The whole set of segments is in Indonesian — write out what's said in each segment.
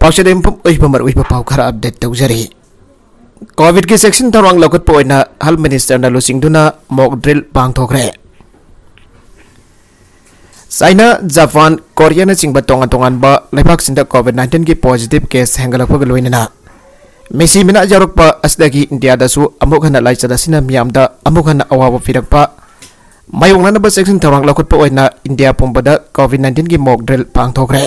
ꯄꯥꯎꯆꯦꯗ ꯑꯣꯏꯕ ꯃꯔꯨꯑꯣꯏꯕ ꯄꯥꯎ ꯈꯔ अपडेट ꯇꯧꯖꯔꯤ ꯀꯣꯚꯤꯗꯀꯤ ꯁꯦꯛꯁꯟ ꯊꯧꯔꯥꯡ ꯂꯧꯈꯠꯄ ꯑꯣꯏꯅ ꯍꯦꯜꯊ ꯃꯤꯅꯤꯁꯇꯔꯅ ꯂꯨꯆꯤꯡꯗꯨꯅ ꯃꯣꯛ ꯗ꯭ꯔꯤꯜ ꯄꯥꯡꯊꯣꯛꯈ꯭ꯔꯦ ꯆꯥꯏꯅꯥ ꯖꯄꯥꯟ ꯀꯣꯔꯤꯌꯥꯅꯆꯤꯡꯕ ꯇꯣꯉꯥꯟ ꯇꯣꯉꯥꯟꯕ ꯂꯩꯕꯥꯛꯁꯤꯡꯗ ꯀꯣꯚꯤꯗ ꯅꯥꯏꯟꯇꯤꯟꯒꯤ ꯄꯣꯖꯤꯇꯤꯚ ꯀꯦꯁ ꯍꯦꯟꯒꯠꯂꯛꯄꯒ ꯂꯣꯏꯅꯅ ꯃꯦꯁꯤ ꯃꯤꯅꯥ ꯌꯥꯎꯔꯛꯄ ꯑꯁꯤꯗꯒꯤ ꯏꯟꯗꯤꯌꯥꯗꯁꯨ ꯑꯃꯨꯛ ꯍꯟꯅ ꯂꯥꯏꯆꯠ ꯑꯁꯤꯅ ꯃꯤꯌꯥꯝꯗ ꯑꯃꯨꯛ ꯍꯟꯅ ꯑꯋꯥꯕ ꯄꯤꯔꯛꯄ ꯃꯥꯌꯣꯛꯅꯅꯕ ꯆꯦꯛꯁꯤꯟ ꯊꯧꯔꯥꯡ ꯂꯧꯈꯠꯄ ꯑꯣꯏꯅ ꯏꯟꯗꯤꯌꯥ ꯄꯨꯝꯕꯗ ꯀꯣꯚꯤꯗ ꯅꯥꯏꯟꯇꯤꯟꯒꯤ ꯃꯣꯛ ꯗ꯭ꯔꯤꯜ ꯄꯥꯡꯊꯣꯛꯈ꯭ꯔꯦ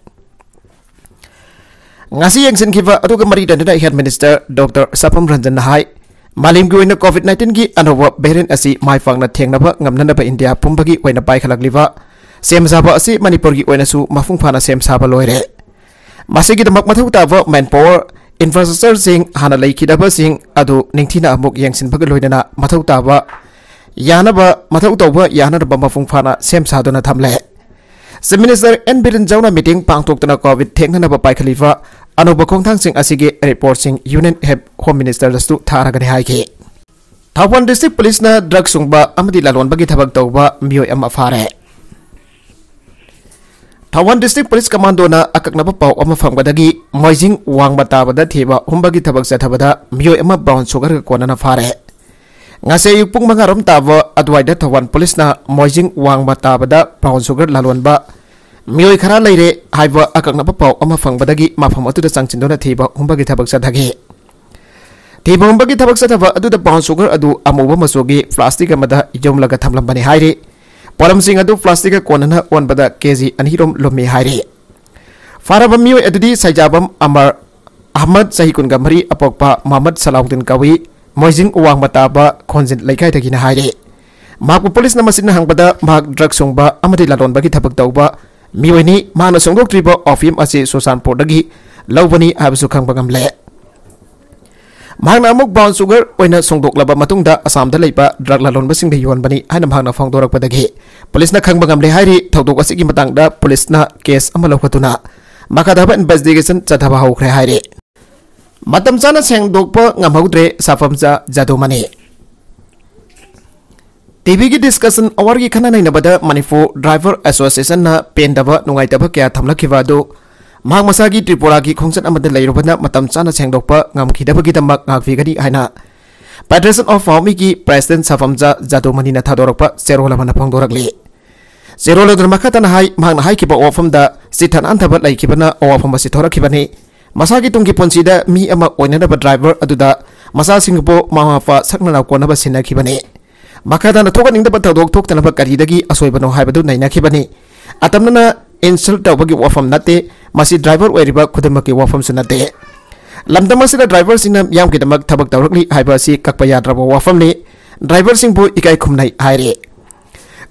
งาซียังสินคิดว่าตัวกมารีดันได้เฮดมินิสเตอร์ดรสัพพมรันจันนายมาลิมกิวินโควิด -19 กีอันหัวเบรินอสีไม่ฟังนัดเที่ยงนับงับนั้นนับอินเดียพุ่มบกีไว้นับไปขลักลีว่าเซมซาบะสีมันิปุรกีไว้นั้นสู้มาฟุ่งฟานาเซมซาบะลอยเร่มาซีกิตมักมาทุกตาว่าแมนพอร์อินฟราสเตอร์ซิงฮานาเลคิดอับซิงอดูนิ่งที่น่าอมุกยังสินบกลอยเนน่ามาทุกตาว่ายานับมาทุกตาว่ายานับบัมมาฟุ่งฟานาเซมซาดูนัดทำเล่สมินิสเตอร์แอนเบรนเจ้าหน้ามีดิงปังตุกตนาโควิดเทียงนับไปขลีว่ ano ba kong tangsing asigi report sing unit hep home minister dasu tara gani haiki. Tawon district police na drug sungba ba amadi lalon bagi tabag tau ba miyo ema fare. Tawon district police commando na akak na papau ama fang badagi moising wang bata bada tiba humbagi tabag sa tabada miyo ema bawon sugar ke kuana na fare. Ngase yupung mangarom tawo adwaida tawon police na moising wang bata bada bawon sugar lalon ba ꯃꯤꯑꯣꯏ ꯈꯔ ꯂꯩꯔꯦ ꯍꯥꯏꯕ ꯑꯀꯛꯅꯕ ꯄꯥꯎ ꯑꯃ ꯐꯪꯕꯗꯒꯤ ꯃꯐꯝ ꯑꯗꯨꯗ ꯆꯪꯁꯤꯟꯗꯨꯅ ꯊꯤꯕ ꯍꯨꯝꯕꯒꯤ ꯊꯕꯛ ꯆꯠꯊꯈꯤ ꯊꯤꯕ ꯍꯨꯝꯕꯒꯤ ꯊꯕꯛ ꯆꯠꯊꯕ ꯑꯗꯨꯗ ꯕꯥꯎꯟ ꯁꯨꯒꯔ ꯑꯗꯨ ꯑꯃꯨꯕ ꯃꯆꯨꯒꯤ ꯄ꯭ꯂꯥꯁꯇꯤꯛ ꯑꯃꯗ ꯌꯣꯝꯂꯒ ꯊꯝꯂꯝꯕꯅꯤ ꯍꯥꯏꯔꯤ ꯄꯣꯠꯂꯝꯁꯤꯡ ꯑꯗꯨ ꯄ꯭ꯂꯥꯁꯇꯤꯛꯀ ꯀꯣꯟꯅꯅ ꯑꯣꯟꯕꯗ ꯀꯦꯖꯤ ꯑꯅꯤꯔꯣꯝ ꯂꯨꯝꯃꯤ ꯍꯥꯏꯔꯤ ꯐꯥꯔꯕ ꯃꯤꯑꯣꯏ ꯑꯗꯨꯗꯤ ꯁꯩꯖꯥꯕꯝ ꯑꯃꯔ ꯑꯍꯃꯗ ꯆꯍꯤ ꯀꯨꯟꯒ ꯃꯔꯤ ꯑꯄꯣꯛꯄ ꯃꯍꯃꯗ ꯁꯂꯥꯎꯗꯤꯟ ꯀꯧꯏ ꯃꯣꯏꯖꯤꯡ ꯋꯥꯡꯃ ꯇꯥꯕ ꯈꯣꯟꯖꯤꯟ ꯂꯩꯀꯥꯏꯗꯒꯤꯅ ꯍꯥꯏꯔꯤ ꯃꯍꯥꯛꯄꯨ ꯄꯨꯂꯤꯁꯅ ꯃꯁꯤꯅ ꯍꯪꯕꯗ ꯃꯍꯥꯛ ꯗ꯭ꯔꯒ ꯁꯨꯡꯕ ꯑꯃꯗꯤ ꯂꯂꯣꯟꯕꯒꯤ ꯊꯕꯛ ꯇꯧꯕ miweni mana songok tribo ofim ase sosan po dagi lawani habisu kang bagam le muk bon sugar oina songdok laba matung da asam da leipa bani ana mangna phong dorak padagi police hari thaudok ase gi matang case amalo maka da ba investigation cha hari matam sana sengdok po ngam TV ki discussion awar ki khana nai nabada Manipur Driver Association na pen daba nungai daba kya thamla khiwa do mang masa ki tripura ki khongsan amada leiro bana matam chana chengdok pa ngam ki daba ki tamak ngak fi gani aina Federation of Army ki President Safamza Jadu Mani na thadorok pa Zero mana phong dorak li serola dorma kha tan hai mang na hai ki pa ofam da sitan an thabat lai ki bana ofam basi thorak ki bani masa ki tung ki ponsi da mi ama oinana ba driver aduda masa singapore mahafa sakna la ko na ba sinak ki bani ꯃꯈꯥꯗꯅ ꯊꯣꯛꯍꯟꯅꯤꯡꯗꯕ ꯊꯧꯗꯣꯛ ꯊꯣꯛꯇꯅꯕ ꯀꯔꯤꯗꯒꯤ ꯑꯁꯣꯏꯕꯅꯣ ꯍꯥꯏꯕꯗꯨ ꯅꯩꯅꯈꯤꯕꯅꯤ ꯑꯇꯝꯅꯅ ꯏꯟꯁꯜ ꯇꯧꯕꯒꯤ ꯋꯥꯐꯝ ꯅꯠꯇꯦ ꯃꯁꯤ ꯗ꯭ꯔꯥꯏꯚꯔ ꯑꯣꯏꯔꯤꯕ ꯈꯨꯗꯤꯡꯃꯛꯀꯤ ꯋꯥꯐꯝꯁꯨ ꯅꯠꯇꯦ ꯂꯝꯗꯝ ꯑꯁꯤꯗ ꯗ꯭ꯔꯥꯏꯚꯔꯁꯤꯡꯅ ꯃꯤꯌꯥꯝꯒꯤꯗꯃꯛ ꯊꯕꯛ ꯇꯧꯔꯛꯂꯤ ꯍꯥꯏꯕ ꯑꯁꯤ ꯀꯛꯄ ꯌꯥꯗ꯭ꯔꯕ ꯋꯥꯐꯝꯅꯤ ꯗ꯭ꯔꯥꯏꯚꯔꯁꯤꯡꯕꯨ ꯏꯀꯥꯏ ꯈꯨꯝꯅꯩ ꯍꯥꯏꯔꯦ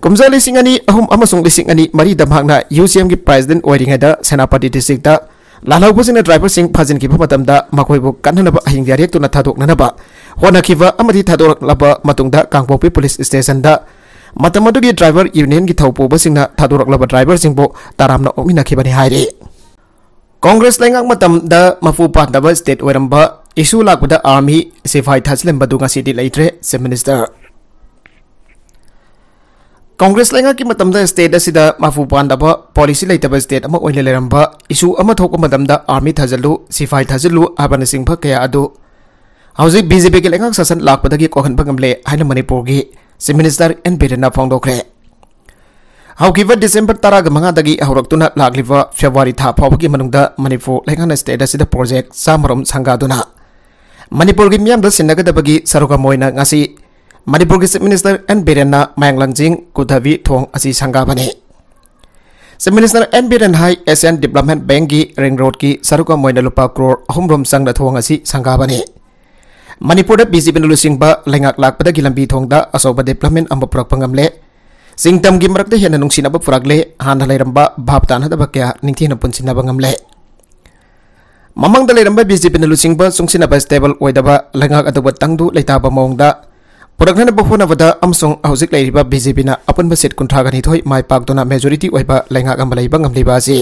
ꯀꯨꯝꯖꯥ ꯂꯤꯁꯤꯡ ꯑꯅꯤ ꯑꯍꯨꯝ ꯑꯃꯁꯨꯡ ꯂꯤꯁꯤꯡ ꯑꯅꯤ ꯃꯔꯤꯗ ꯃꯍꯥꯛꯅ ꯌꯨ ꯁꯤ ꯑꯦꯝꯒꯤ ꯄ꯭ꯔꯁꯤꯗꯦꯟ ꯑꯣꯏꯔꯤꯉꯩꯗ ꯁꯦꯅꯥꯄꯇꯤ ꯗꯤꯁꯇ꯭ꯔꯤꯛꯇ ꯂꯥꯜꯍꯧꯕꯁꯤꯡꯅ ꯗ꯭ꯔꯥꯏꯚꯔꯁꯤꯡ ꯐꯥꯖꯤꯟꯈꯤꯕ ꯃꯇꯝꯗ ꯃꯈꯣꯏꯕꯨ ꯀꯟꯅꯅꯕ ꯑꯍꯤꯡ ꯌꯥꯔꯦꯛꯇꯨꯅ ꯊꯥꯗꯣꯛꯅꯅꯕ Wana kiva amadi tador laba matungda kang popi police station da. Matamadugi driver union gi taupo basing na tador laba driver sing po taram na omina kiva ni hari. Congress lengang matam da mafu pan state wera mba isu lagu da army sefai taslim badunga city laitre se minister. Kongres lengang ki matam da state da sida mafu polisi daba ba state ama oile lera mba isu ama toko matam da army tazalu sefai tazalu abana sing pa kaya adu Hauzik BJP ke lengang sasan lak pada ki kohan pangam hanya Manipur si minister N Biren na phong dokre. Haukiva December tara ga manga dagi haurak tuna lakliva February tha phawba ki manungda Manipur lengang nasi ada sida project samarum sangga duna. Manipur gi miyam da sinaga da bagi saruga moyna ngasi Manipur ki minister N Biren na Mayang jing kuthavi thong asi sangga bani. Si Minister N. Biren Hai Asian Development Bank ki ring road ki saruka moina lupa crore ahumrom sangda thong asi sangga bani. Manipur da BJP na lusingba lengak lakpada gilambi thongda asoba development amba purakpa ngamle singdam gi marakta hena nungsinaba puragle hana lairamba bhaptan hadaba kya ningthina punsinaba ngamle mamangda lairamba BJP na lusingba sungsinaba stable oidaba lengak aduba tangdu leitaba maungda पुरखने बहुन अमसों हौजिक लेरिबा बीजेपीना अपनब seat कुंथागनिथोय माय पाक्दोना मेजॉरिटी ओइबा लेंगाक अम्ब लैबा ngamliba si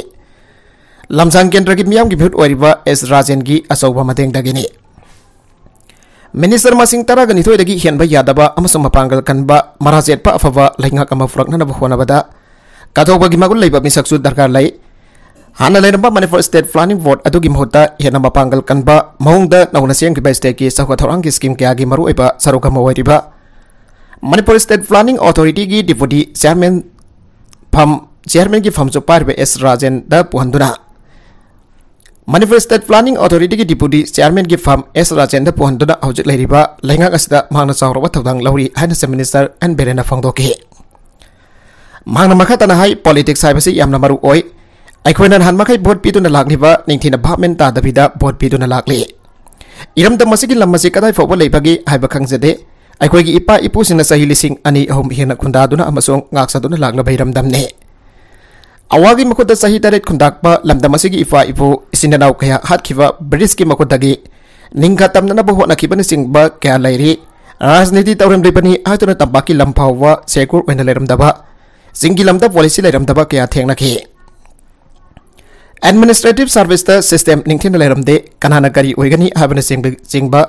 lamsang kendra gi miyam gi bhut oiriba s rajen gi asoba mateng dagini Minister masing tara gani thoi dagi hian ba yadaba amasung mapangal kan ba marazet pa afawa ngak ama furak nana bhwana bada kathok bagi magul laiba misak su darkar lai hana lai ba manifest state planning board adugi mhota hian ama pangal kan ba mahung da na siang ki ba state ki sakwa thorang ki scheme kia gi maru eba saruka mawai riba Manipur State Planning Authority gi deputy chairman Pam chairman gi pham chu parbe S Rajen da puhanduna Manifest Planning Authority ki deputy chairman ki farm S Rajendra Pohanduna aujik lairiba lenga gasida mangna chawrawa thodang lauri minister and berena phangdoki mangna makha tana hai politics hai bisi yamna maru oi aikwena han makhai vote pituna lagniba ningthina bhamen iram da masigi lamma se kadai fo bolai bagi haiba khangjede aikwegi ani ahom hena khunda duna amasong ngaksa duna अवागी मखुद सही तरह खुदाप लमदम इफा इफू इनाव क्या हाथीब ब्रिटिश की मखुदी निंग तमनब होनाब क्या लेरी राजनीति तौरमदनी तंपा की लम फाव सेकुर लेरमदब चिंगी लमद पॉलिसी लेरमदब क्या थेंगे एडमिनिस्ट्रेटिव सर्विस सिस्टम निथेन लेरमदे कना करी होगनी चिंब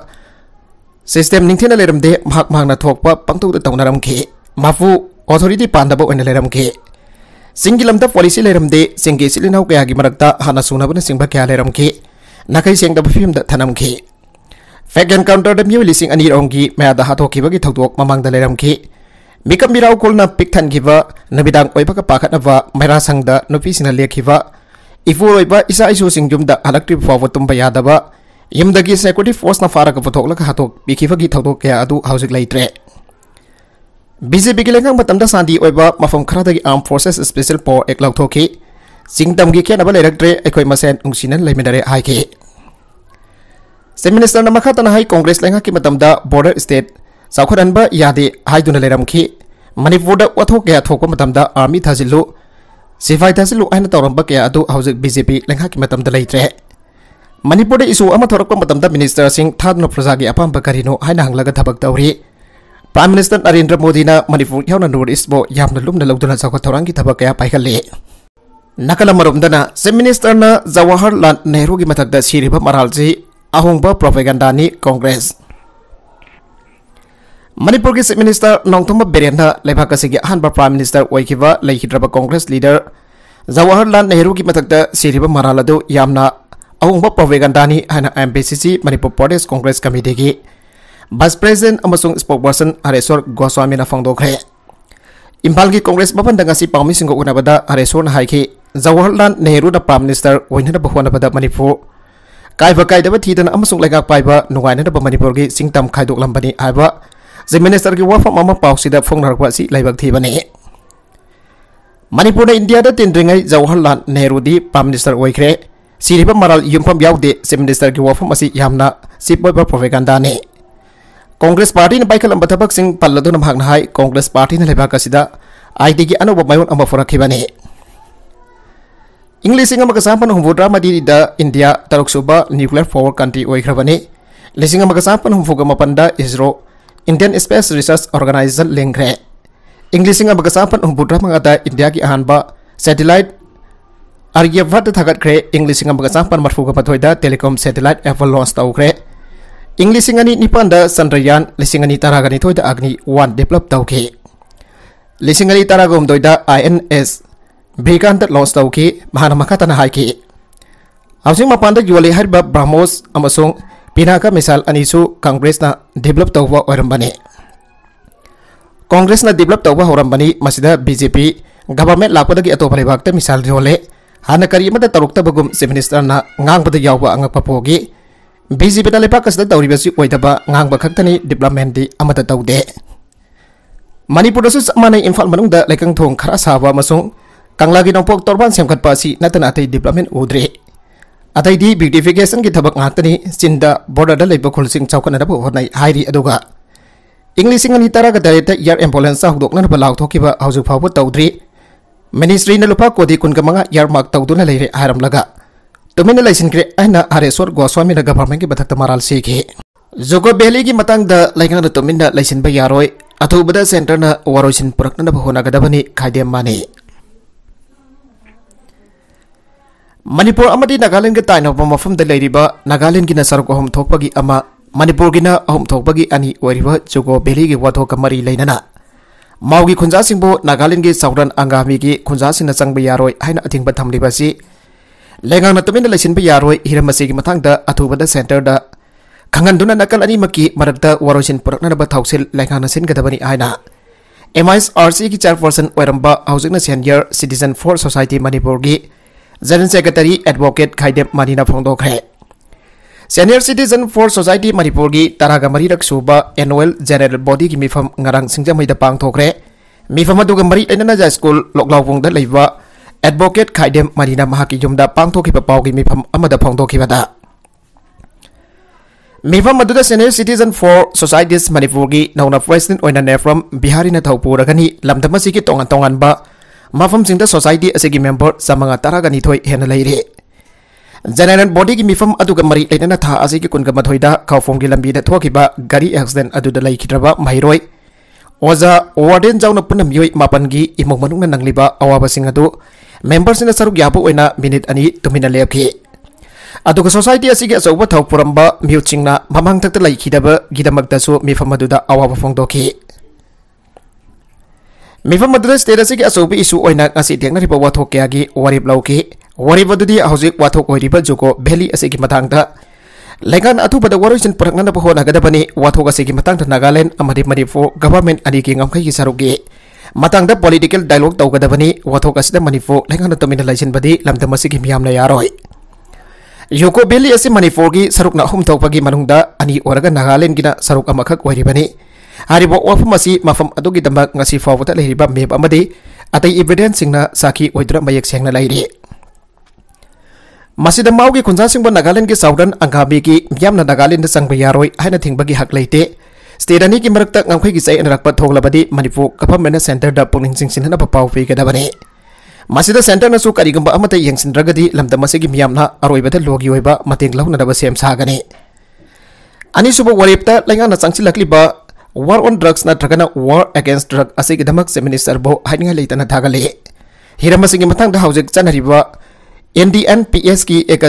सिस्टम निथेन लेरमदे पंगतौद तौनरम माफू ऑथोरीटी पानदब लेरमगे सिंगीलमद पॉलीसी लेरमदे सिंगे सिलेनाउ क्या की मरक्त हना सूनाबन सिंह क्या लेरम के नखई सेंग फीम थनम के फैक्ट एनकाउंटर म्यू लिंग अनी की मैद हाथों की थोक ममंग लेरम के मीकम बिराव कोल पिग थनगी नईबग मैरा संग नुपी लेखि इफू इसा इसु सिंह युद्ध हल्क्री फाव तुम याद युद्ध की सैक्यूरीटी फोर्स फारग पुथोल हाथों की थोक क्या अब हजिक बीजेपी की लेखा सादी मफम खरद armed forces special power act लौथों चिंगदम की खेब लेरद्रे अखोई मसें उसीनरे सेम मिनिस्टर मखा तनाई कांग्रेस लेखा की बॉर्डर स्टेट चौखनब यादे लेरमी मनपुर वथो क्या थोप आर्मी थाजिलू सिफाई थाजिलू है तौरब क्या बीजेपी लेखा की लेट्रे मनपुर इशू थोरप मिनिस्टर सिंह थादन प्रजा की अपाम करीनो है हंगल थबक तौरी प्राइम मिनिस्टर नरेंद्र मोदी मणिपुर यौन नोर इस्बो याम लुमन लौदन जगह तौरान की थबक क्या पाइल नकल से मिनीस्टर जवाहरला नेहरू की मधक् सिरब मराल से अहोंब प्रोफेगंडा कांग्रेस मणिपुर की चीफ मिनीस्टर नौथम बेरेन लेभग से अहम प्राइम मिनीस्टर होब कांग्रेस लीडर जवाहरला नेहरू की मधक् सिरब मराल अहोंब प्रोफेगंडा है एम पी सिपुर प्रदेश कांग्रेस कमिटी की ꯚꯥꯏꯁ ꯄ꯭ꯔꯁꯤꯗꯦꯟ ꯑꯃꯁꯨꯡ ꯁ꯭ꯄꯣꯛꯄꯔꯁꯟ ꯍꯔꯦꯁꯣꯔ ꯒꯣꯁ꯭ꯋꯥꯃꯤꯅ ꯐꯣꯡꯗꯣꯛꯈ꯭ꯔꯦ ꯏꯝꯐꯥꯜꯒꯤ ꯀꯣꯡꯒ꯭ꯔꯦꯁ ꯃꯐꯝꯗ ꯉꯁꯤ ꯄꯥꯎꯃꯤꯁꯤꯡꯒ ꯎꯅꯕꯗ ꯍꯔꯦꯁꯣꯔꯅ ꯍꯥꯏꯈꯤ ꯖꯋꯥꯍꯔꯂꯥꯜ ꯅꯦꯍꯔꯨꯅ ꯄ꯭ꯔꯥꯏꯝ ꯃꯤꯅꯤꯁꯇꯔ ꯑꯣꯏꯅꯅꯕ ꯍꯣꯠꯅꯕꯗ ꯃꯅꯤꯄꯨꯔ ꯀꯥꯏꯕ ꯀꯥꯏꯗꯕ ꯊꯤꯗꯅ ꯑꯃꯁꯨꯡ ꯂꯩꯉꯥꯛ ꯄꯥꯏꯕ ꯅꯨꯡꯉꯥꯏꯅꯅꯕ ꯃꯅꯤꯄꯨꯔꯒꯤ ꯆꯤꯡꯇꯝ ꯈꯥꯏꯗꯣꯛꯂꯝꯕꯅꯤ ꯍꯥꯏꯕ ꯆꯤꯐ ꯃꯤꯅꯤꯁꯇꯔꯒꯤ ꯋꯥꯐꯝ ꯑꯃ ꯄꯥꯎꯁꯤꯗ ꯐꯣꯡꯅꯔꯛꯄ ꯑꯁꯤ ꯂꯥꯏꯕꯛ ꯊꯤꯕꯅꯤ ꯃꯅꯤꯄꯨꯔꯅ ꯏꯟꯗꯤꯌꯥꯗ ꯇꯤꯟꯗ꯭ꯔꯤꯉꯩ ꯖꯋꯥꯍꯔꯂꯥꯜ ꯅꯦꯍꯔꯨꯗꯤ ꯄ꯭ꯔꯥꯏꯝ ꯃꯤꯅꯤꯁꯇꯔ ꯑꯣꯏꯈ꯭ꯔꯦ ꯁꯤꯔꯤꯕ ꯃꯔꯥꯜ ꯌꯨꯝꯐꯝ ꯌꯥꯎꯗꯦ ꯆꯤꯐ ꯃꯤꯅꯤꯁꯇꯔꯒꯤ ꯋꯥꯐꯝ ꯑꯁꯤ ꯌꯥꯝꯅ ꯆꯤꯞ ꯑꯣꯏꯕ ꯄ꯭ꯔꯣꯄꯦꯒꯥꯟꯗꯥꯅꯤ कांग्रेस पार्टी पाखल थक पल्ल है कांग्रेस पार्टी लेबाक आई की इं लिंग चापन हूफुद्रा मदीद इंडिया तरुकसूब न्यूक्लियर पावर कंट्री होने लिंग चापन हूफुग मपन ISRO Indian space research organisation लेंगे इं लिंग चापन हूफुद्रा इंडिया की अहब सेटेलाइट आर्यभट थगटख्रे इं लिंग चापन मरफुग मथोद टेलीकॉम सैटेलाइट एपल लॉन्च तौरे English singani nipanda Chandrayaan lisingani taragani toida Agni one develop tauki. Lisingani taragom toida INS Brigand launch tauki mahana makatana haiki. Hausi mapanda juali hariba Brahmos amasung pinaka misal anisu Kongres na develop tauwa oirambani. Kongres na develop tauwa masih masida BJP government ato atopani bakta misal jole. hana kari mata tarukta bagum si Minister na ngang pada yawa angak papogi Bizi pita lepa kasta tauri besi wai taba ngang bakak tani development di amata tau de. Mani purusus mana infal manung da lekang tong kara sawa masung. Kang lagi nong pok torban siang kat pasi na tana tei development udre. Atai di beautification kita bak ngang tani sinda border da lepa kulsing cau kana dapu hornai hairi aduga. English ingan hitara kata yata yar ambulance sahuk dok nana balau toki ba hausuk pahu tau dri. Ministry na lupa kodi kun kemanga yar mak tau tuna lehre hairam laga tumina laisin kre aina eh areswar goswami da government ki batak tamaral se ge jogo beli gi matang da laikana da tumina laisin ba yaroi athu bada center na waroisin prakna da bhona bani khaide manipur amadi nagaland ge taina ba mafum da leri ba nagaland gi nasar ko hom ama manipur gi na hom ani wari ba jogo beli gi wato ka mari lainana Mau gi kunjasing bo nagaland gi saudan angami gi kunjasing na sang ba yaroi aina ating batam thamli ꯂꯩꯉꯥꯛꯅ ꯇꯨꯃꯤꯟꯅ ꯂꯩꯁꯤꯟꯕ ꯌꯥꯔꯣꯏ ꯍꯤꯔꯝ ꯑꯁꯤꯒꯤ ꯃꯇꯥꯡꯗ ꯑꯊꯨꯕꯗ ꯁꯦꯟꯇꯔꯗ ꯈꯪꯍꯟꯗꯨꯅ ꯅꯥꯀꯜ ꯑꯅꯤꯃꯛꯀꯤ ꯃꯔꯛꯇ ꯋꯥꯔꯣꯏꯁꯤꯟ ꯄꯨꯔꯛꯅꯅꯕ ꯊꯧꯁꯤꯜ ꯂꯩꯉꯥꯛꯅ ꯁꯤꯟꯒꯗꯕꯅꯤ ꯍꯥꯏꯅ ꯑꯦꯝ ꯑꯥꯏ ꯑꯥꯔ ꯁꯤꯒꯤ ꯆꯤꯌꯔꯄꯔꯁꯟ ꯑꯣꯏꯔꯝꯕ ꯍꯧꯖꯤꯛꯅ ꯁꯦꯅꯤꯌꯔ ꯁꯤꯇꯤꯖꯟ ꯐꯣꯔ ꯁꯣꯁꯥꯏꯇꯤ ꯃꯅꯤꯄꯨꯔꯒꯤ ꯖꯦꯅꯔꯦꯜ ꯁꯦꯀ꯭ꯔꯦꯇꯔꯤ ꯑꯦꯗꯚꯣꯀꯦꯠ ꯈꯥꯏꯗꯦꯝ ꯃꯅꯤꯅ ꯐꯣꯡꯗꯣꯛꯈ꯭ꯔꯦ ꯁꯦꯅꯤꯌꯔ ꯁꯤꯇꯤꯖꯟ ꯐꯣꯔ ꯁꯣꯁꯥꯏꯇꯤ ꯃꯅꯤꯄꯨꯔꯒꯤ ꯇꯔꯥꯒ ꯃꯔꯤꯔꯛ ꯁꯨꯕ ꯑꯦꯅꯨꯋꯦꯜ ꯖꯦꯅꯔꯦꯜ ꯕꯣꯗꯤꯒꯤ ꯃꯤꯐꯝ ꯉꯔꯥꯡ ꯁꯤꯡꯖꯃꯩꯗ ꯄꯥꯡꯊꯣꯛꯈ꯭ꯔꯦ ꯃꯤꯐꯝ ꯑꯗꯨꯒ ꯃꯔꯤ ꯂꯩꯅꯅ ꯁ꯭ꯀꯨꯜ ꯂꯣꯛꯂꯥꯎꯄꯨꯡꯗ ꯂꯩꯕ advocate Khaidem Marina Mahaki Yumda Pangthokipa Pauki Mifam Amada Phongthokibada Mifam aduda senior citizen for societies Gi nauna president oina ne from Bihari na thopura gani lamdam asiki tongan tongan ba mafam singda society asigi member samanga taraga ni thoi hena leire general body gi mifam aduga mari leina tha asigi kunga mathoida khawfong gi lambi da ba gari accident aduda laikhidraba mairoi oza warden jauna punam yoi mapan gi imong manung na nangliba awaba sing adu members in a saru gyapu wena minute ani tumina leki. Aduk society asi gya sa uba tau puramba miu na mamang takta lai kidaba gida magda su mi famaduda awa bafong doki. Mi famaduda stera si sa isu wena ngasi diang na riba watu kya gi wari blau ki. di ahosi wato koi riba juko beli asi gima Lengan atu pada waru isin perak nana pohon gada bani watu kasi gima tangta nagalen amadi madifu government ani gengam kai gisa rugi. मतंग political dialogue तौगदबनी वथोक मनपुर लेखन तमीन लाइसिनबदी लमदम की मियाम यारोय यूको वैली असे मनपुर की सरुक अहम थोपगी मनुंग अनी ओरग नागालैंड की सरुक अमखक ओरिबनी हारिब वफम असी मफम अदुगिदमक ngasi fawda lehiba map amadi atai evidence singna saki oidra mayak sengna lairi ꯃꯁꯤꯗ ꯃꯥꯎꯒꯤ ꯈꯨꯟꯖꯥꯁꯤꯡꯕꯨ ꯅꯥꯒꯥꯂꯦꯟꯒꯤ ꯆꯥꯎꯔꯟ ꯑꯪꯒꯥꯃꯤꯒꯤ ꯃꯤꯌꯥꯝꯅ ꯅꯥꯒꯥꯂꯦꯟꯗ ꯆꯪꯕ ꯌꯥꯔꯣꯏ ꯍꯥꯏꯅ ꯊꯤꯡꯕꯒꯤ ꯍꯛ ꯂꯩꯇꯦ स्टेट अने की मरक्त नाखोगी मणिपुर कफम सेंटर पुनः पाव पीगदे मसीद सेंटर कारीगंबाद यहां अरब लोगी सेम सागने अनीब वरीब्त लेना चाची वार ऑन ड्रग्स नगन वार अगेंस ड्रग् अगम से मनीस्टर हाईन धागे हिम से मतदा चल N D N P S की एक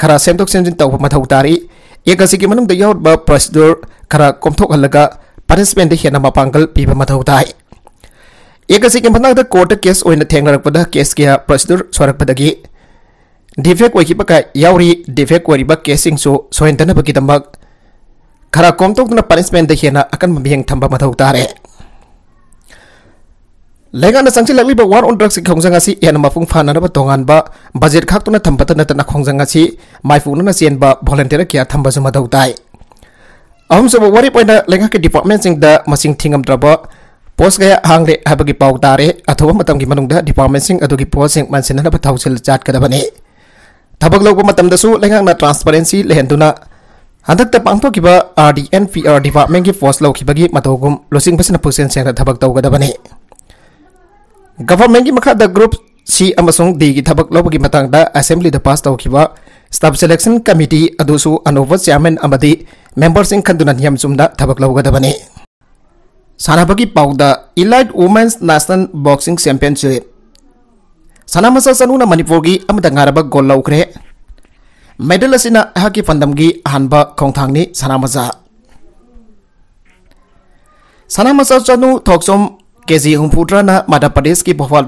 खरा सेंटो सेंजिन तौर मधारी ꯌꯦꯛ ꯑꯁꯤꯒꯤ ꯃꯅꯨꯡꯗ ꯌꯥꯎꯔꯤꯕ ꯄ꯭ꯔꯣꯁꯤꯗꯨꯔ ꯈꯔ ꯀꯣꯝꯊꯣꯛꯍꯜꯂꯒ ꯄꯥꯔꯇꯤꯁꯤꯄꯦꯟꯗ ꯍꯦꯟꯅ ꯃꯄꯥꯡꯒꯜ ꯄꯤꯕ ꯃꯊꯧ ꯇꯥꯏ ꯌꯦꯛ ꯑꯁꯤꯒꯤ ꯃꯇꯥꯡꯗ ꯀꯣꯔꯠꯇ ꯀꯦꯁ ꯑꯣꯏꯅ ꯊꯦꯡꯅꯔꯛꯄꯗ ꯀꯦꯁ ꯀꯌꯥ ꯄ꯭ꯔꯣꯁꯤꯗꯨꯔ ꯁꯣꯏꯔꯛꯄꯗꯒꯤ ꯗꯤꯐꯦꯛ ꯑꯣꯏꯈꯤꯕ ꯌꯥꯎꯔꯤ ꯗꯤꯐꯦꯛ ꯑꯣꯏꯔꯤꯕ ꯀꯦꯁꯁꯤꯡꯁꯨ ꯁꯣꯏꯍꯟꯗꯅꯕꯒꯤꯗꯃꯛ ꯈꯔ ꯀꯣꯝꯊꯣꯛꯇꯨꯅ ꯄꯥꯔꯇꯤꯁꯤꯄꯦꯟꯗ ꯍꯦꯟꯅ ꯑꯀꯟꯕ ꯃꯤꯠꯌꯦꯡ ꯊꯝꯕ ꯃꯊꯧ ꯇꯥꯔꯦ ꯂꯩꯉꯥꯛꯅ ꯆꯪꯁꯤꯜꯂꯛꯂꯤꯕ ꯋꯥꯔ ꯑꯣꯟ ꯗ꯭ꯔꯒꯁꯀꯤ ꯈꯣꯡꯖꯪ ꯑꯁꯤ ꯍꯦꯟꯅ ꯃꯄꯨꯡ ꯐꯥꯅꯅꯕ ꯇꯣꯉꯥꯟꯕ ꯕꯖꯦꯠ ꯈꯥꯛꯇꯨꯅ ꯊꯝꯕꯇ ꯅꯠꯇꯅ ꯈꯣꯡꯖꯪ ꯑꯁꯤ ꯃꯥꯏꯄꯨꯅꯅ ꯆꯦꯟꯕ ꯚꯣꯂꯟꯇꯤꯌꯔ ꯀꯌꯥ ꯊꯝꯕꯁꯨ ꯃꯊꯧ ꯇꯥꯏ ꯑꯍꯨꯝꯁꯨꯕ ꯋꯥꯔꯦꯞ ꯑꯣꯏꯅ ꯂꯩꯉꯥꯛꯀꯤ ꯗꯤꯄꯥꯔꯠꯃꯦꯟꯁꯤꯡꯗ ꯃꯁꯤꯡ ꯊꯤꯉꯝꯗ꯭ꯔꯕ ꯄꯣꯁ ꯀꯌꯥ ꯍꯥꯡꯂꯦ ꯍꯥꯏꯕꯒꯤ ꯄꯥꯎ ꯇꯥꯔꯦ ꯑꯊꯨꯕ ꯃꯇꯝꯒꯤ ꯃꯅꯨꯡꯗ ꯗꯤꯄꯥꯔꯠꯃꯦꯟꯁꯤꯡ ꯑꯗꯨꯒꯤ ꯄꯣꯠꯁꯤꯡ ꯃꯟꯁꯤꯟꯅꯅꯕ ꯊꯧꯁꯤꯜ ꯆꯥꯠꯀꯗꯕꯅꯤ ꯊꯕꯛ ꯂꯧꯕ ꯃꯇꯝꯗꯁꯨ ꯂꯩꯉꯥꯛꯅ ꯇ꯭ꯔꯥꯟꯁꯄꯔꯦꯟꯁꯤ ꯂꯩꯍꯟꯗꯨꯅ ꯍꯟꯗꯛꯇ ꯄꯥꯡꯊꯣꯛꯈꯤꯕ R D and P R ꯗꯤꯄꯥꯔꯠꯃꯦꯟꯒꯤ ꯄꯣꯁ ꯂꯧꯈꯤꯕꯒꯤ ꯃꯇꯧꯒꯨꯝ ꯂꯨꯆꯤꯡꯕꯁꯤꯅ ꯄꯨꯛꯆꯦꯜ ꯁꯦꯡꯅ ꯊꯕꯛ ꯇꯧꯒꯗꯕꯅꯤ गवर्नमेंट की मखाद ग्रुप सी दी थबक की थबक असेंबली लोब पास तौर स्टाफ सिलेक्शन कमिटी अदुसु अनोब चेयरमैन अमदी मेंबर सिंह खुद नियम थबक लौगदबने सनाब की पाद elite women's national boxing championship सना मसा सनू मनपुर की गोल लौरे मेडल अह की पंदम की अहब कौथांगनी सना मजा सना केजी हमफूद्रा मध्य प्रदेश की भोपाल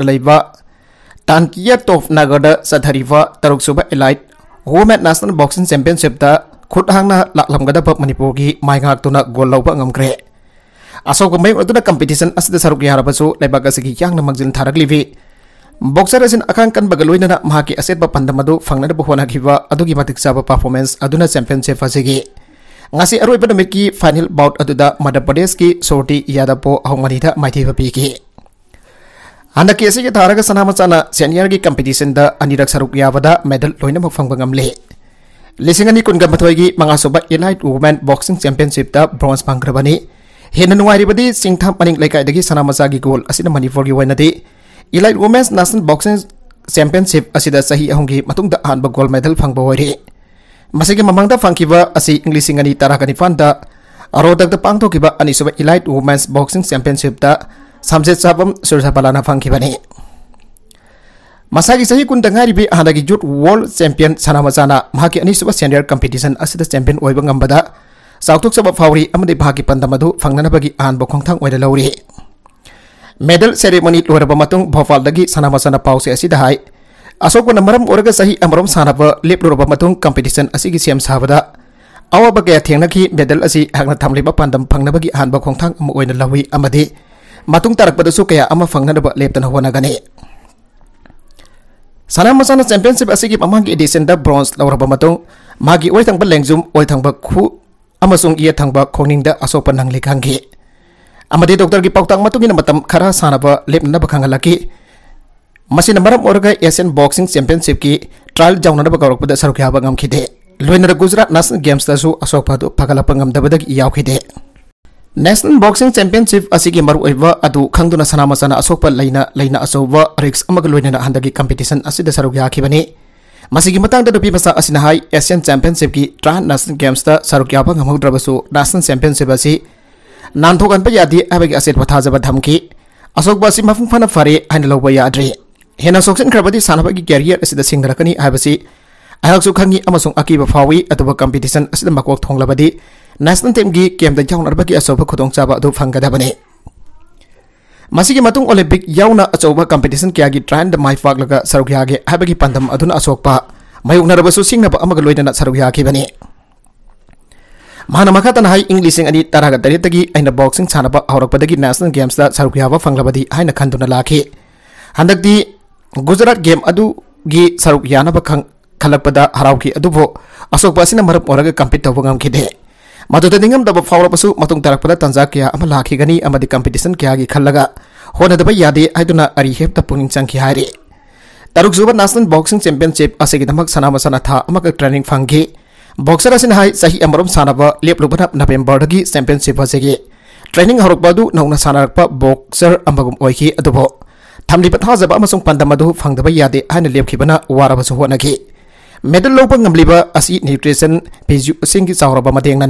तानकिया तोफ नगर सदरीव तरुकसुब elite women's national boxing championship खुद हालांब मनपुर की माइना गोल लौब्रे अशोकम कंपीटिशन सेबागिल थारे बॉक्सर अखा कनबना अचेब पंदम फंगनब होना पर्फोमेंस चैंपियनशिप की ngasi aroi ba numit ki final bout atuda madhya pradesh ki sorti yadapo ahongani da maitheba pi ki handa ke se tharaga sanama chana senior ki competition da anirak saruk yawada medal loina mak phangba ngam le lesingani kunga mathoi gi manga soba elite women boxing championship da bronze phangrabani hena nuwairibadi singtham maning laikai dagi sanama cha gi goal asina manipur gi wainadi elite women's national boxing championship asida sahi ahongi matung da hanba gold medal phangba hoire Masih ke ta mamangda fangkiba asi English singani di fanda arodak depan tu kiba ani sobe elite women's boxing championship da samset sapam sursabalana fangkibani masagi sahi kun dangari bi ki jut world champion masana mahaki ani sobe senior competition the champion oiba saat sautuk sebab fauri amade bahagi pandamadu fangnana bagi an bokong thang oida lauri medal ceremony loraba matung bhopal sana masana pause asida hai Asok wana maram warga sahi amaram sanapa lep ba matung competition asi gi siam sahabada. Awa bagaya tiang naki medal asi hangna tamliba pandam pangna bagi ahan ba kong tang amu na lawi amadi. Matung tarak pada su kaya ama fangna daba lep tanah na gani. Sanam masana championship asi gi pamang gi edition da bronze lau ba matung. Magi oi tang baleng zoom oi tang baku sung iya tang bak koning da asok panang likang gi. Amadi dokter gi pautang matung ina matam kara sanapa lep nana bakang laki. Asian boxing championship की trial जाऊनब कौरपद सरुक याबे लोनर Gujarat national games असोप फगलपे national boxing championship की मरू खंगना सना मचना असोप लेना लेना अचौब रिक्स हंद की कंपटीशन सरुक याबने नुपी मचा एसियन चैंपियनशिप की ट्रायल नेशनल गेम्स सरुक याबू नेशनल चैंपियनशिप नाथोगन यादे अचेट पथाजब थम्की असोप मफू फना फरे है लौब याद्री हेन सोचनख्रबदी की कैरियर असिद सिंधरकनी हाबसी अकीब फावी अब कंपटीशन मको मकोक थोंगलबदी नेशनल टीम की केम द याउनरबगी असोब अ अदु फंगदबने की मतुंग ओलंपिक याउना अचोब क्या की ट्रायन द माइ पाग सरुक यागे पंदम अदुन असोकपा मयुनरबसु सिंगनब अमग लोइदना सरुगयाखिबने ꯃꯍꯥꯛꯅ ꯃꯈꯥ ꯇꯥꯅ ꯍꯥꯏ ꯏꯪ ꯂꯤꯁꯤꯡ ꯑꯅꯤ ꯇꯔꯥꯒ ꯇꯔꯦꯠꯇꯒꯤ ꯑꯩꯅ ꯕꯣꯛꯁꯤꯡ ꯁꯥꯟꯅꯕ ꯍꯧꯔꯛꯄꯗꯒꯤ ꯅꯦꯁꯅꯦꯜ ꯒꯦꯝꯁꯇ ꯁꯔꯨꯛ ꯌꯥꯕ गुजरात गेम सरुक यानब खंग खलपदा हराउकी अदुबो असोक कंपीट तब गम खिदे मदद निगम दब फावरपसु मतुंग तंजा क्या अम लाखिगनी अमदि कंपीटिशन किया गी खलगा होनदब यादे आइदुना अरि हेप तपुनिंग तरुक जुबा नेशनल बॉक्सिंग चैंपियनशिप असेगि दमक सनाम सना था ट्रेनिंग फंगे बॉक्सर असिन हाई सही अमरम सानाब लेपलुबना नवेंबर चैंपियनशिप असेगि ट्रेनिंग हरकबदु नौना सानारप बॉक्सर अमगुम ओइखि अदुबो पानदे लेबकी मेडल लौब न्यूट्रीशन पीजु इसमें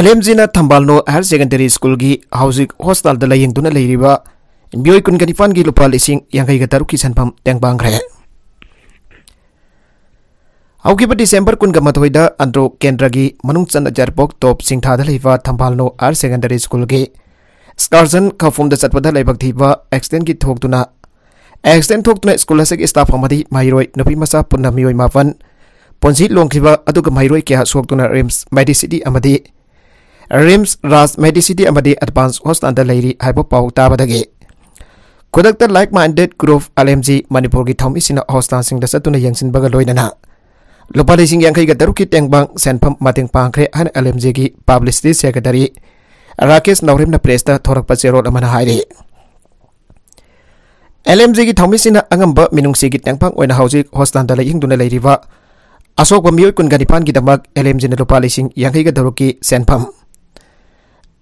एल एम जी थम्बालो हायर सेकेंडरी स्कूल की हाउसिक हॉस्टल लयेंब मो कुपान लुप लिसंगई तरु की सन्म तेंबाग्रे दिसंबर कुनगद अंद्रो केंद्र की मनु चंद जरपोक टॉप सिंथाद थम्बालो हायर सेकेंडरी स्कूल की स्कर्जन खफूम चतव एक्सीडें की थोदना एक्सीडें थोदना स्कूल से स्टाफ मईरोमच पुनः मई मापन पोसी लोब मईर क्या सौदना RIMS medicity RIMS Raj medicity advance hospital पाउ ताबदे खुद लाइक माइंडेड ग्रुप अलम जी मनपुर की थौमी हॉस्पिटल चतना यंग लोप लिंग यांख की तरुकी तेंब सेंफम पाख्रे अलम जी की पब्लीसीटी सेक्रेटरी राकेश नौरेमना प्रेसता थोरक चेरोल अमन हाइरे एलएमजी की थौमिसिना hostan मिनुंगसी की तेंगपांग ओइना हाउजी होस्टान दले हिंगदुना लेरिवा अशोक बमियोय कुन गनिपान की दमक एलएमजी ने लुपा लिसिंग यांगही का दरुकी सेनफम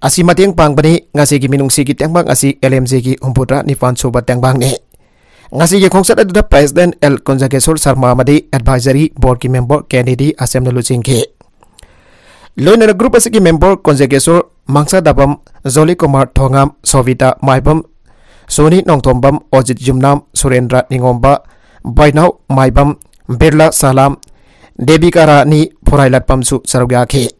asi mateng pangbani ngasi gi minungsi gi tengbang asi LMJ gi umputra nifan suba tengbang ne ngasi gi khongsat adu president L Konjakesor Sharma madi advisory board ki member candidate assembly lucing ke loinara group asi gi member Konjakesor mangsa dapam zoli kumar thongam sovita maibam soni nongthombam ojit jumnam surendra ningomba bainau maibam berla salam debika rani phurailat pamsu sarugya khe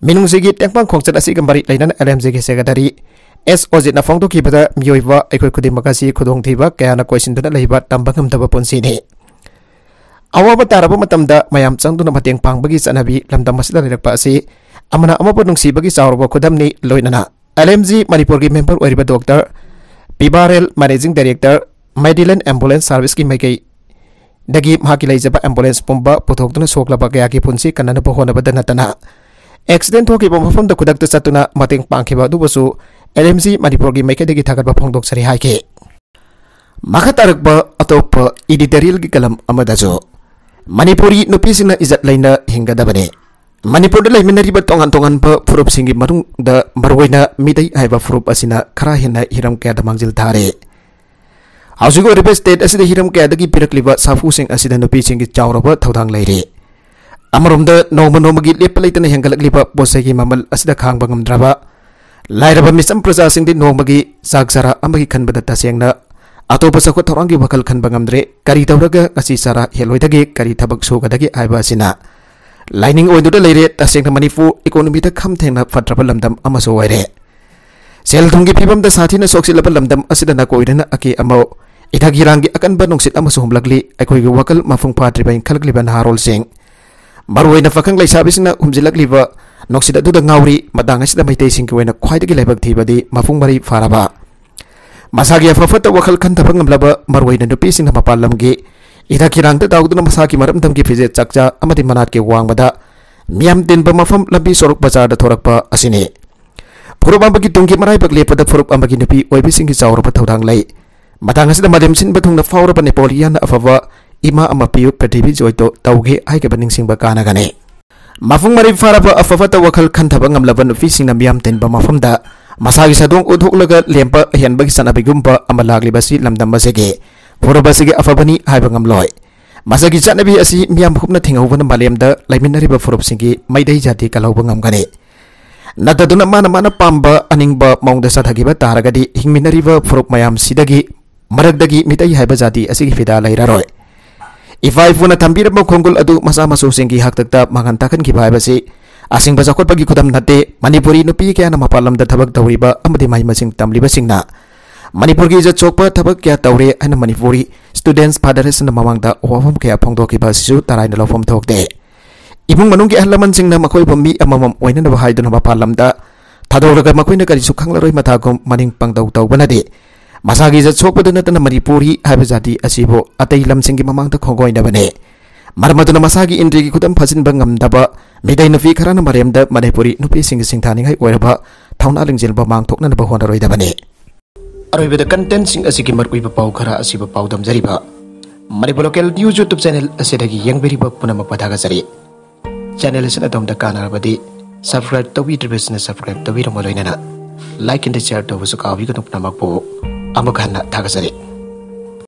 minungsi gi tengpang khongchat asi gambari lainan lmj ge secretary s ojit na phong to ki bada miyoiwa ekoi khudi makasi khudong thiba kya na question dana leiba tambangam daba ponsi ne awaba taraba matamda mayam changduna mateng pangbagi sanabi lamdam masida rirpa asi अमनासीबी चाव लोनना एल एम जी मनपुर की member होब doctor पीबारेल managing director मेडिल ambulance service की मैके लेजब एम्बुलेंस पुब पुथोन सोलब क्या की पुनसी कन्न हों नतना एक्सीडेंट होगी मौम खुद चतना पाब एल एम जी मनपुर की मैके थगदे मखतरक अटोप इडिटरील की कलम मनपुरी नुपी इजत लेना हिंगदबने Manipur dalam menerima tongan tongan pe furup singgi marung da marwena midai ayba furup asina kara hina hiram kaya da mangzil tare. Asyiko ribe state asida hiram kaya da gi pirak liba safu sing asida nopi singgi cawra pe thaudang lairi. Amarum da noma noma gi lepa laitana hinggalak liba bosegi mamal asida kang bangam draba. Lairi pe misam prasa sing di noma gi sagsara amagi kan badata siang na. Ato pasako torang bakal kan bangam dre kari tawraga asisara hiloi tagi kari tabak suka da gi ayba asina lining oi itu leire ta seng tamani fu ekonomi ta kam teng na fa trapa lamdam ama so Sel tung pibam pipam ta sati na sok sila pa lamdam asi dana ko irana aki amo. Ita gi akan bandung nong sit ama so humlak li wakal ma fung patri triba ing kalak liban harol seng. Maru wai na fa kang lai sabi sina hum zilak liba ngauri madang asida sida mai tei sing na kwai tiki lai bak tiba di ma fung bari faraba. Masagi afafata wakal kan tapang ngam laba maru wai na dupi palam gi ida kiran ta tau dun masa ki maram tam ki phije cakca amati manat ke wang bata miam tin ba mafam labi sorok baca da torak pa asini phurub amba ki tungki marai pak lepa da phurub amba ki napi oi bising ki saur pa thodang lai matang asida madem sin batung da faura pa nepalian na afawa ima ama joi to tau tauge ai ke baning sing ba kana gane mafung mari pa afava ta wakal kan ta ngam laban fi sing na miam tin ba mafam da masagi sadong utuk laga lempa hian bagi sana sanabigum ba ama lagli basi lam ba sege Borobasi Forobasigi afabani hai bangam loi. Masagi jat nabi asi na tinggal tinga hukna maliam da laimin minari ba ke mai dahi jati kalau bangam gane. Nada duna mana mana pamba aning ba maung dasa tagi ba taraga di hingmin nari ba forob mayam sidagi marak dagi mita hai ba jati asi gi fida lahira roi. Ifai funa tambira ba kongul adu masa masu singgi hak tekta mangantakan ki bahai basi. Asing basa kot bagi kodam nate manipuri nupi kaya nama palam da thabak dawri ba amadi mai masing tam liba singna. Manipurgi ja chokpa thabak kya tawre ana Manipuri students federation na mawang da wawam kya phongdo ki ba su tarai na lofom tokde ibung manung ki halaman sing na makoi pami amam waina na bahai dun ba palam da thadolaga makoi na kari su khangla roi matha gom maning pangdau taw de masagi ja chokpa da natana Manipuri haiba jati asibo atai lam sing ki mamang da khongoi na bane ꯃꯔꯝꯗꯨꯅ ꯃꯁꯥꯒꯤ ꯏꯟꯗ꯭ꯔꯤꯒꯤ ꯈꯨꯗꯝ ꯐꯥꯖꯤꯟꯕ ꯉꯝꯗꯕ ꯃꯤꯇꯩ ꯅꯨꯄꯤ ꯈꯔꯅ ꯃꯔꯦꯝꯗ ꯃꯅꯤꯄꯨꯔꯤ ꯅꯨꯄꯤꯁꯤꯡꯒꯤ ꯁꯤꯡꯊꯥꯅꯤꯡꯉꯥꯏ ꯑꯣꯏꯔꯕ ꯊꯧꯅꯥ ꯂꯤꯡꯖꯦꯜꯕ da bane अरैबद कंटेंट की मरकुब पाव खरा असीब पाव लोकल न्यूज यूट्यूब चैनल असेदगी यंगबरीब पुनमक पधागजरी चैनल असन अदोमद कानरबदि सब्सक्राइब तौर सब्सक्राइब तौबिरमो लाइक एंड शेयर तब काविगनु पुनमक पो अमुक धागजरी